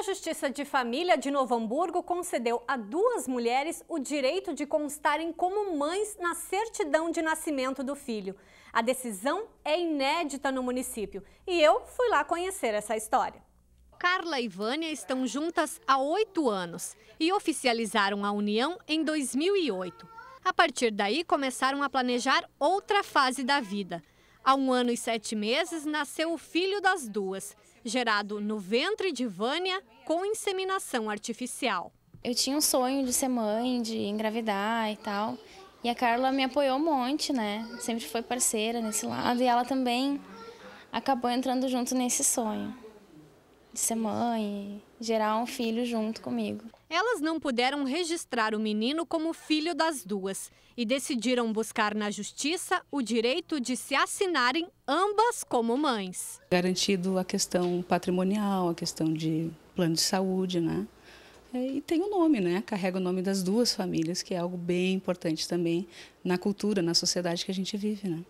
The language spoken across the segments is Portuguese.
A Justiça de Família de Novo Hamburgo concedeu a duas mulheres o direito de constarem como mães na certidão de nascimento do filho. A decisão é inédita no município e eu fui lá conhecer essa história. Carla e Vânia estão juntas há oito anos e oficializaram a união em 2008. A partir daí, começaram a planejar outra fase da vida. Há um ano e sete meses, nasceu o filho das duas gerado no ventre de Vânia com inseminação artificial. Eu tinha um sonho de ser mãe, de engravidar e tal. E a Carla me apoiou um monte, né? Sempre foi parceira nesse lado e ela também acabou entrando junto nesse sonho de ser mãe, gerar um filho junto comigo. Elas não puderam registrar o menino como filho das duas e decidiram buscar na justiça o direito de se assinarem ambas como mães. Garantido a questão patrimonial, a questão de plano de saúde, né? É, e tem o um nome, né? Carrega o nome das duas famílias, que é algo bem importante também na cultura, na sociedade que a gente vive, né?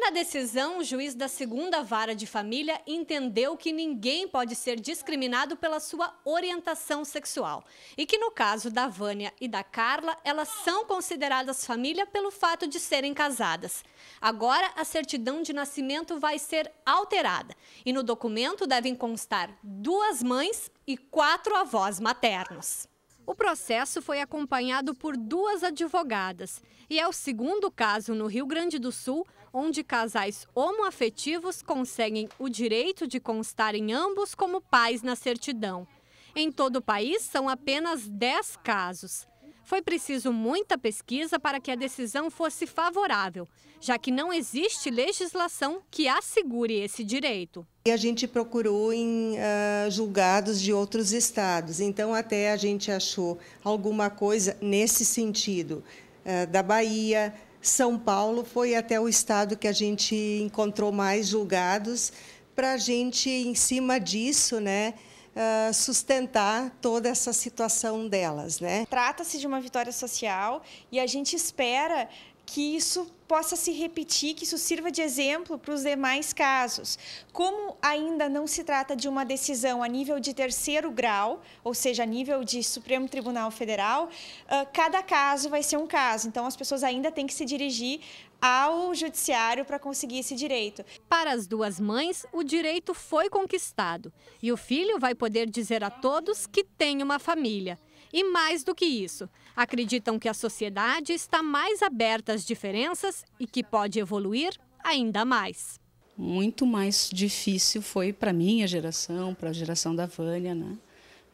Na decisão, o juiz da segunda vara de família entendeu que ninguém pode ser discriminado pela sua orientação sexual. E que no caso da Vânia e da Carla, elas são consideradas família pelo fato de serem casadas. Agora, a certidão de nascimento vai ser alterada. E no documento devem constar duas mães e quatro avós maternos. O processo foi acompanhado por duas advogadas e é o segundo caso no Rio Grande do Sul onde casais homoafetivos conseguem o direito de constar em ambos como pais na certidão. Em todo o país, são apenas 10 casos. Foi preciso muita pesquisa para que a decisão fosse favorável, já que não existe legislação que assegure esse direito. E a gente procurou em uh, julgados de outros estados, então até a gente achou alguma coisa nesse sentido. Uh, da Bahia, São Paulo foi até o estado que a gente encontrou mais julgados para a gente, em cima disso, né? Ah, sustentar toda essa situação delas, né? Trata-se de uma vitória social e a gente espera que isso possa se repetir, que isso sirva de exemplo para os demais casos. Como ainda não se trata de uma decisão a nível de terceiro grau, ou seja, a nível de Supremo Tribunal Federal, ah, cada caso vai ser um caso. Então, as pessoas ainda têm que se dirigir ao judiciário para conseguir esse direito. Para as duas mães, o direito foi conquistado e o filho vai poder dizer a todos que tem uma família e mais do que isso, acreditam que a sociedade está mais aberta às diferenças e que pode evoluir ainda mais. Muito mais difícil foi para minha geração, para a geração da Vânia, né?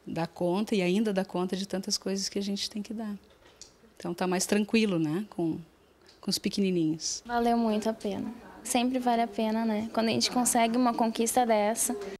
Dar conta e ainda dar conta de tantas coisas que a gente tem que dar. Então tá mais tranquilo, né? Com, com os pequenininhos. Valeu muito a pena. Sempre vale a pena, né? Quando a gente consegue uma conquista dessa.